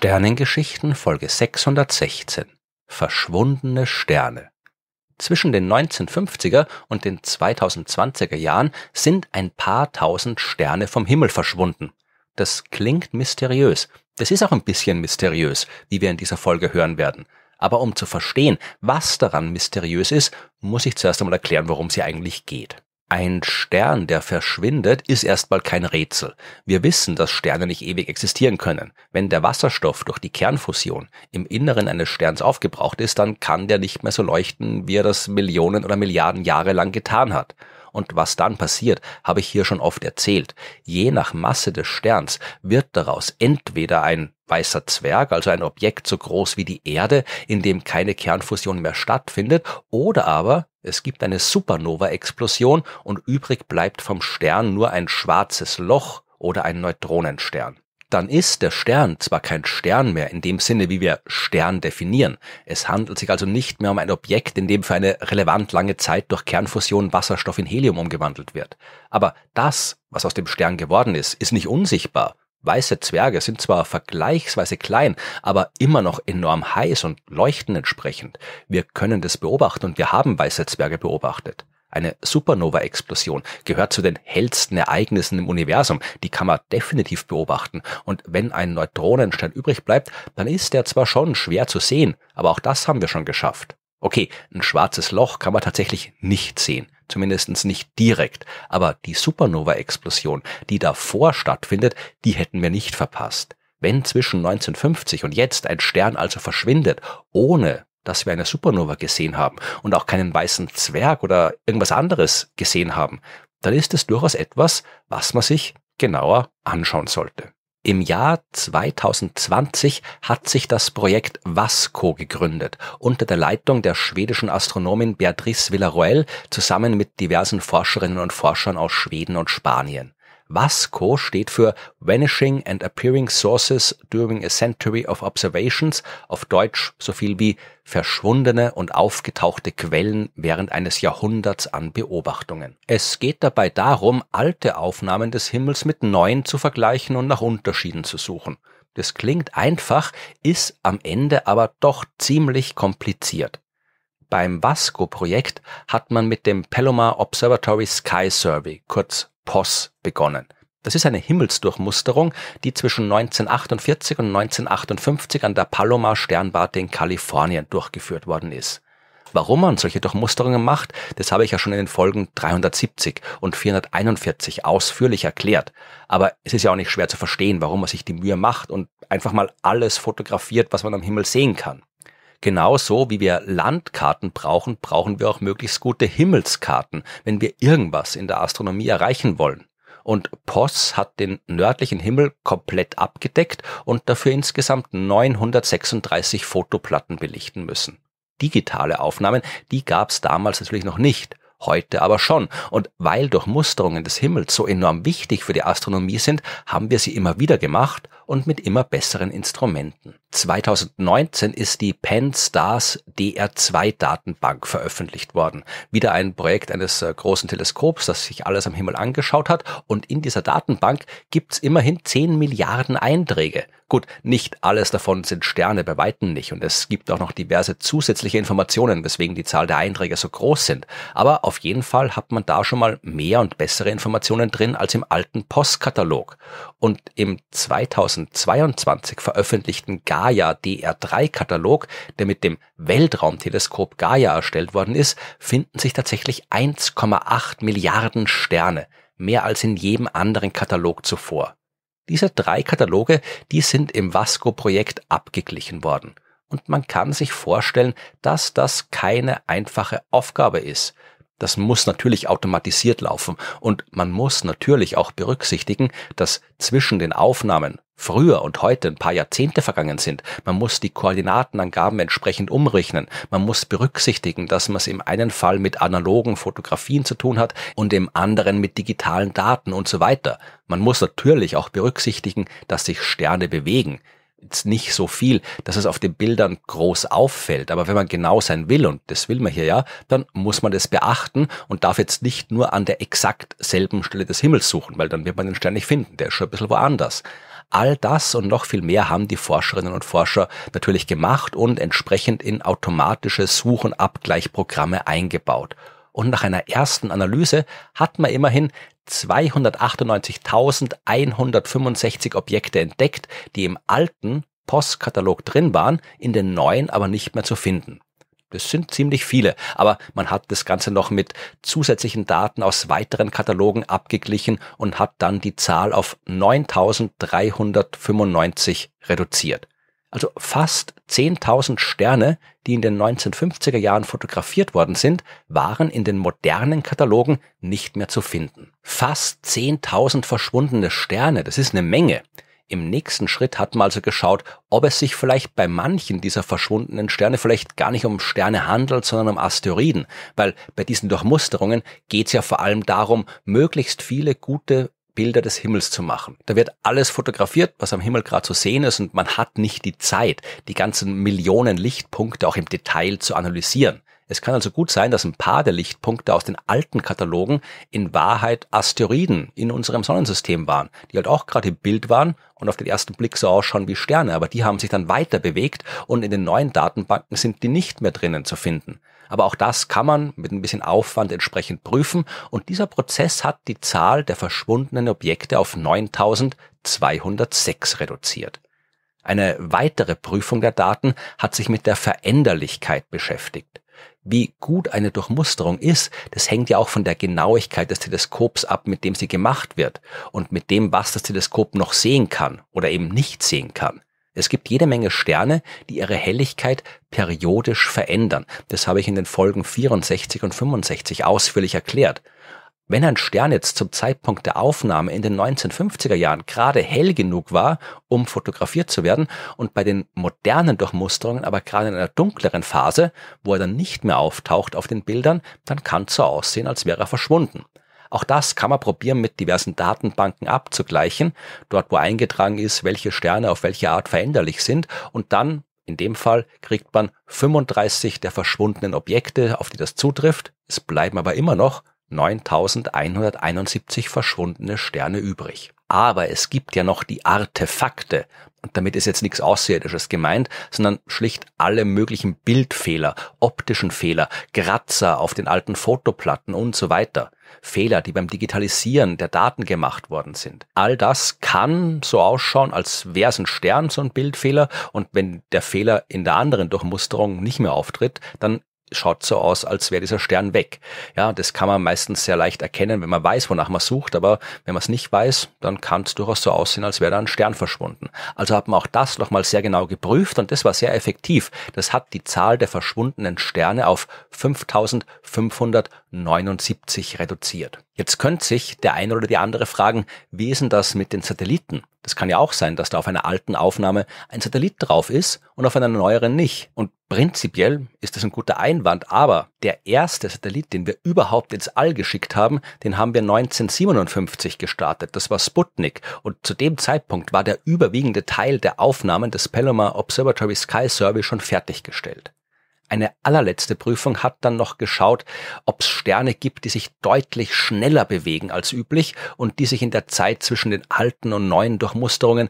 Sternengeschichten Folge 616 Verschwundene Sterne. Zwischen den 1950er und den 2020er Jahren sind ein paar tausend Sterne vom Himmel verschwunden. Das klingt mysteriös. Das ist auch ein bisschen mysteriös, wie wir in dieser Folge hören werden. Aber um zu verstehen, was daran mysteriös ist, muss ich zuerst einmal erklären, worum es hier eigentlich geht ein Stern, der verschwindet, ist erstmal kein Rätsel. Wir wissen, dass Sterne nicht ewig existieren können. Wenn der Wasserstoff durch die Kernfusion im Inneren eines Sterns aufgebraucht ist, dann kann der nicht mehr so leuchten, wie er das Millionen oder Milliarden Jahre lang getan hat. Und was dann passiert, habe ich hier schon oft erzählt. Je nach Masse des Sterns wird daraus entweder ein weißer Zwerg, also ein Objekt so groß wie die Erde, in dem keine Kernfusion mehr stattfindet, oder aber es gibt eine Supernova-Explosion und übrig bleibt vom Stern nur ein schwarzes Loch oder ein Neutronenstern. Dann ist der Stern zwar kein Stern mehr in dem Sinne, wie wir Stern definieren. Es handelt sich also nicht mehr um ein Objekt, in dem für eine relevant lange Zeit durch Kernfusion Wasserstoff in Helium umgewandelt wird. Aber das, was aus dem Stern geworden ist, ist nicht unsichtbar, Weiße Zwerge sind zwar vergleichsweise klein, aber immer noch enorm heiß und leuchten entsprechend. Wir können das beobachten und wir haben weiße Zwerge beobachtet. Eine Supernova-Explosion gehört zu den hellsten Ereignissen im Universum. Die kann man definitiv beobachten. Und wenn ein Neutronenstern übrig bleibt, dann ist der zwar schon schwer zu sehen, aber auch das haben wir schon geschafft. Okay, ein schwarzes Loch kann man tatsächlich nicht sehen zumindest nicht direkt. Aber die Supernova-Explosion, die davor stattfindet, die hätten wir nicht verpasst. Wenn zwischen 1950 und jetzt ein Stern also verschwindet, ohne dass wir eine Supernova gesehen haben und auch keinen weißen Zwerg oder irgendwas anderes gesehen haben, dann ist es durchaus etwas, was man sich genauer anschauen sollte. Im Jahr 2020 hat sich das Projekt VASCO gegründet, unter der Leitung der schwedischen Astronomin Beatrice Villarroel zusammen mit diversen Forscherinnen und Forschern aus Schweden und Spanien VASCO steht für Vanishing and Appearing Sources During a Century of Observations, auf Deutsch so viel wie verschwundene und aufgetauchte Quellen während eines Jahrhunderts an Beobachtungen. Es geht dabei darum, alte Aufnahmen des Himmels mit neuen zu vergleichen und nach Unterschieden zu suchen. Das klingt einfach, ist am Ende aber doch ziemlich kompliziert. Beim VASCO-Projekt hat man mit dem Palomar Observatory Sky Survey, kurz POS begonnen. Das ist eine Himmelsdurchmusterung, die zwischen 1948 und 1958 an der Paloma Sternwarte in Kalifornien durchgeführt worden ist. Warum man solche Durchmusterungen macht, das habe ich ja schon in den Folgen 370 und 441 ausführlich erklärt. Aber es ist ja auch nicht schwer zu verstehen, warum man sich die Mühe macht und einfach mal alles fotografiert, was man am Himmel sehen kann. Genauso wie wir Landkarten brauchen, brauchen wir auch möglichst gute Himmelskarten, wenn wir irgendwas in der Astronomie erreichen wollen. Und POS hat den nördlichen Himmel komplett abgedeckt und dafür insgesamt 936 Fotoplatten belichten müssen. Digitale Aufnahmen, die gab es damals natürlich noch nicht heute aber schon. Und weil Durchmusterungen des Himmels so enorm wichtig für die Astronomie sind, haben wir sie immer wieder gemacht und mit immer besseren Instrumenten. 2019 ist die Penn Stars DR2 Datenbank veröffentlicht worden. Wieder ein Projekt eines äh, großen Teleskops, das sich alles am Himmel angeschaut hat. Und in dieser Datenbank gibt's immerhin 10 Milliarden Einträge. Gut, nicht alles davon sind Sterne, bei weitem nicht. Und es gibt auch noch diverse zusätzliche Informationen, weswegen die Zahl der Einträge so groß sind. Aber auf jeden Fall hat man da schon mal mehr und bessere Informationen drin als im alten Postkatalog. Und im 2022 veröffentlichten Gaia DR3-Katalog, der mit dem Weltraumteleskop Gaia erstellt worden ist, finden sich tatsächlich 1,8 Milliarden Sterne, mehr als in jedem anderen Katalog zuvor. Diese drei Kataloge, die sind im Vasco-Projekt abgeglichen worden. Und man kann sich vorstellen, dass das keine einfache Aufgabe ist. Das muss natürlich automatisiert laufen und man muss natürlich auch berücksichtigen, dass zwischen den Aufnahmen früher und heute ein paar Jahrzehnte vergangen sind. Man muss die Koordinatenangaben entsprechend umrechnen. Man muss berücksichtigen, dass man es im einen Fall mit analogen Fotografien zu tun hat und im anderen mit digitalen Daten und so weiter. Man muss natürlich auch berücksichtigen, dass sich Sterne bewegen, jetzt nicht so viel, dass es auf den Bildern groß auffällt. Aber wenn man genau sein will, und das will man hier ja, dann muss man das beachten und darf jetzt nicht nur an der exakt selben Stelle des Himmels suchen, weil dann wird man den Stern nicht finden. Der ist schon ein bisschen woanders. All das und noch viel mehr haben die Forscherinnen und Forscher natürlich gemacht und entsprechend in automatische Such- und Abgleichprogramme eingebaut. Und nach einer ersten Analyse hat man immerhin 298.165 Objekte entdeckt, die im alten Postkatalog drin waren, in den neuen aber nicht mehr zu finden. Das sind ziemlich viele, aber man hat das Ganze noch mit zusätzlichen Daten aus weiteren Katalogen abgeglichen und hat dann die Zahl auf 9395 reduziert. Also fast 10.000 Sterne, die in den 1950er Jahren fotografiert worden sind, waren in den modernen Katalogen nicht mehr zu finden. Fast 10.000 verschwundene Sterne, das ist eine Menge. Im nächsten Schritt hat man also geschaut, ob es sich vielleicht bei manchen dieser verschwundenen Sterne vielleicht gar nicht um Sterne handelt, sondern um Asteroiden, weil bei diesen Durchmusterungen geht es ja vor allem darum, möglichst viele gute Bilder des Himmels zu machen. Da wird alles fotografiert, was am Himmel gerade zu sehen ist und man hat nicht die Zeit, die ganzen Millionen Lichtpunkte auch im Detail zu analysieren. Es kann also gut sein, dass ein paar der Lichtpunkte aus den alten Katalogen in Wahrheit Asteroiden in unserem Sonnensystem waren, die halt auch gerade im Bild waren und auf den ersten Blick so ausschauen wie Sterne, aber die haben sich dann weiter bewegt und in den neuen Datenbanken sind die nicht mehr drinnen zu finden. Aber auch das kann man mit ein bisschen Aufwand entsprechend prüfen und dieser Prozess hat die Zahl der verschwundenen Objekte auf 9206 reduziert. Eine weitere Prüfung der Daten hat sich mit der Veränderlichkeit beschäftigt. Wie gut eine Durchmusterung ist, das hängt ja auch von der Genauigkeit des Teleskops ab, mit dem sie gemacht wird und mit dem, was das Teleskop noch sehen kann oder eben nicht sehen kann. Es gibt jede Menge Sterne, die ihre Helligkeit periodisch verändern. Das habe ich in den Folgen 64 und 65 ausführlich erklärt. Wenn ein Stern jetzt zum Zeitpunkt der Aufnahme in den 1950er Jahren gerade hell genug war, um fotografiert zu werden, und bei den modernen Durchmusterungen aber gerade in einer dunkleren Phase, wo er dann nicht mehr auftaucht auf den Bildern, dann kann es so aussehen, als wäre er verschwunden. Auch das kann man probieren, mit diversen Datenbanken abzugleichen, dort wo eingetragen ist, welche Sterne auf welche Art veränderlich sind und dann in dem Fall kriegt man 35 der verschwundenen Objekte, auf die das zutrifft. Es bleiben aber immer noch 9171 verschwundene Sterne übrig. Aber es gibt ja noch die Artefakte. Und damit ist jetzt nichts Außerirdisches gemeint, sondern schlicht alle möglichen Bildfehler, optischen Fehler, Kratzer auf den alten Fotoplatten und so weiter. Fehler, die beim Digitalisieren der Daten gemacht worden sind. All das kann so ausschauen, als wäre es ein Stern, so ein Bildfehler. Und wenn der Fehler in der anderen Durchmusterung nicht mehr auftritt, dann schaut so aus, als wäre dieser Stern weg. Ja, das kann man meistens sehr leicht erkennen, wenn man weiß, wonach man sucht, aber wenn man es nicht weiß, dann kann es durchaus so aussehen, als wäre da ein Stern verschwunden. Also hat man auch das nochmal sehr genau geprüft und das war sehr effektiv. Das hat die Zahl der verschwundenen Sterne auf 5500 79 reduziert. Jetzt könnte sich der eine oder die andere fragen, wie ist denn das mit den Satelliten? Das kann ja auch sein, dass da auf einer alten Aufnahme ein Satellit drauf ist und auf einer neueren nicht. Und prinzipiell ist das ein guter Einwand, aber der erste Satellit, den wir überhaupt ins All geschickt haben, den haben wir 1957 gestartet. Das war Sputnik. Und zu dem Zeitpunkt war der überwiegende Teil der Aufnahmen des Palomar Observatory Sky Survey schon fertiggestellt eine allerletzte Prüfung, hat dann noch geschaut, ob es Sterne gibt, die sich deutlich schneller bewegen als üblich und die sich in der Zeit zwischen den alten und neuen Durchmusterungen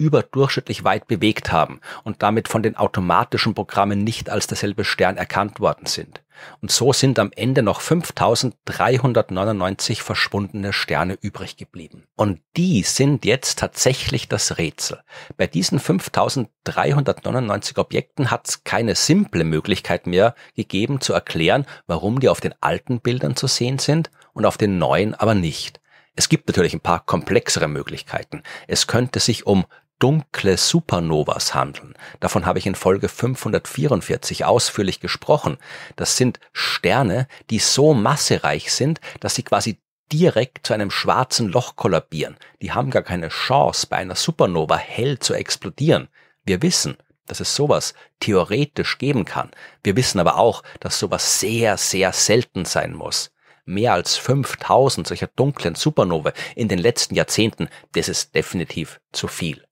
überdurchschnittlich weit bewegt haben und damit von den automatischen Programmen nicht als derselbe Stern erkannt worden sind. Und so sind am Ende noch 5399 verschwundene Sterne übrig geblieben. Und die sind jetzt tatsächlich das Rätsel. Bei diesen 5399 Objekten hat es keine simple Möglichkeit mehr gegeben zu erklären, warum die auf den alten Bildern zu sehen sind und auf den neuen aber nicht. Es gibt natürlich ein paar komplexere Möglichkeiten. Es könnte sich um dunkle Supernovas handeln. Davon habe ich in Folge 544 ausführlich gesprochen. Das sind Sterne, die so massereich sind, dass sie quasi direkt zu einem schwarzen Loch kollabieren. Die haben gar keine Chance, bei einer Supernova hell zu explodieren. Wir wissen, dass es sowas theoretisch geben kann. Wir wissen aber auch, dass sowas sehr, sehr selten sein muss. Mehr als 5000 solcher dunklen Supernova in den letzten Jahrzehnten, das ist definitiv zu viel.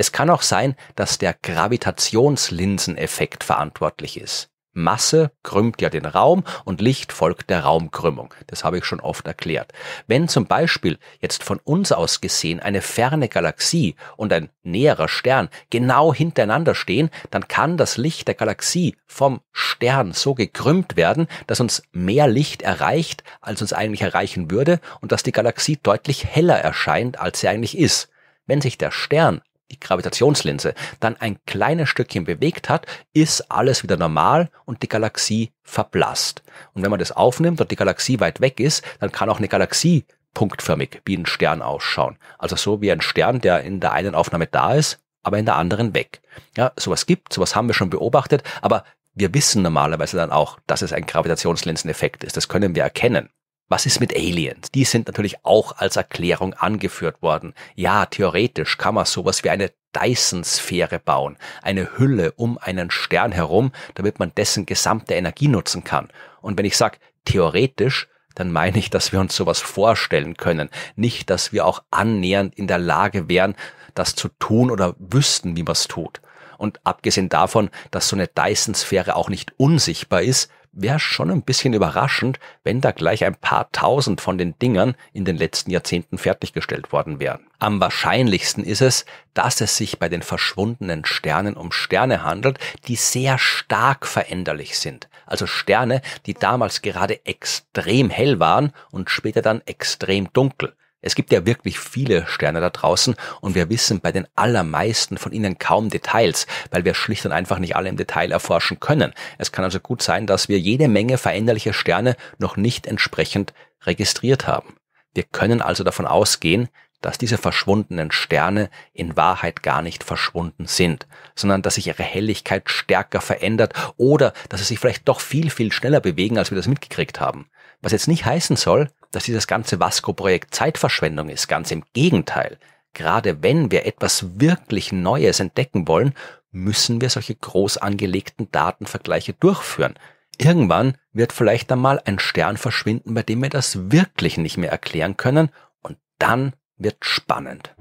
Es kann auch sein, dass der Gravitationslinseneffekt verantwortlich ist. Masse krümmt ja den Raum und Licht folgt der Raumkrümmung. Das habe ich schon oft erklärt. Wenn zum Beispiel jetzt von uns aus gesehen eine ferne Galaxie und ein näherer Stern genau hintereinander stehen, dann kann das Licht der Galaxie vom Stern so gekrümmt werden, dass uns mehr Licht erreicht, als uns eigentlich erreichen würde und dass die Galaxie deutlich heller erscheint, als sie eigentlich ist. Wenn sich der Stern die Gravitationslinse dann ein kleines Stückchen bewegt hat, ist alles wieder normal und die Galaxie verblasst. Und wenn man das aufnimmt und die Galaxie weit weg ist, dann kann auch eine Galaxie punktförmig wie ein Stern ausschauen. Also so wie ein Stern, der in der einen Aufnahme da ist, aber in der anderen weg. Ja, sowas gibt, sowas haben wir schon beobachtet, aber wir wissen normalerweise dann auch, dass es ein Gravitationslinseneffekt ist. Das können wir erkennen. Was ist mit Aliens? Die sind natürlich auch als Erklärung angeführt worden. Ja, theoretisch kann man sowas wie eine Dyson-Sphäre bauen, eine Hülle um einen Stern herum, damit man dessen gesamte Energie nutzen kann. Und wenn ich sage theoretisch, dann meine ich, dass wir uns sowas vorstellen können, nicht, dass wir auch annähernd in der Lage wären, das zu tun oder wüssten, wie man es tut. Und abgesehen davon, dass so eine Dyson-Sphäre auch nicht unsichtbar ist, wäre schon ein bisschen überraschend, wenn da gleich ein paar tausend von den Dingern in den letzten Jahrzehnten fertiggestellt worden wären. Am wahrscheinlichsten ist es, dass es sich bei den verschwundenen Sternen um Sterne handelt, die sehr stark veränderlich sind. Also Sterne, die damals gerade extrem hell waren und später dann extrem dunkel. Es gibt ja wirklich viele Sterne da draußen und wir wissen bei den allermeisten von ihnen kaum Details, weil wir schlicht und einfach nicht alle im Detail erforschen können. Es kann also gut sein, dass wir jede Menge veränderlicher Sterne noch nicht entsprechend registriert haben. Wir können also davon ausgehen, dass diese verschwundenen Sterne in Wahrheit gar nicht verschwunden sind, sondern dass sich ihre Helligkeit stärker verändert oder dass sie sich vielleicht doch viel, viel schneller bewegen, als wir das mitgekriegt haben. Was jetzt nicht heißen soll, dass dieses ganze Vasco-Projekt Zeitverschwendung ist. Ganz im Gegenteil. Gerade wenn wir etwas wirklich Neues entdecken wollen, müssen wir solche groß angelegten Datenvergleiche durchführen. Irgendwann wird vielleicht einmal ein Stern verschwinden, bei dem wir das wirklich nicht mehr erklären können, und dann wird spannend.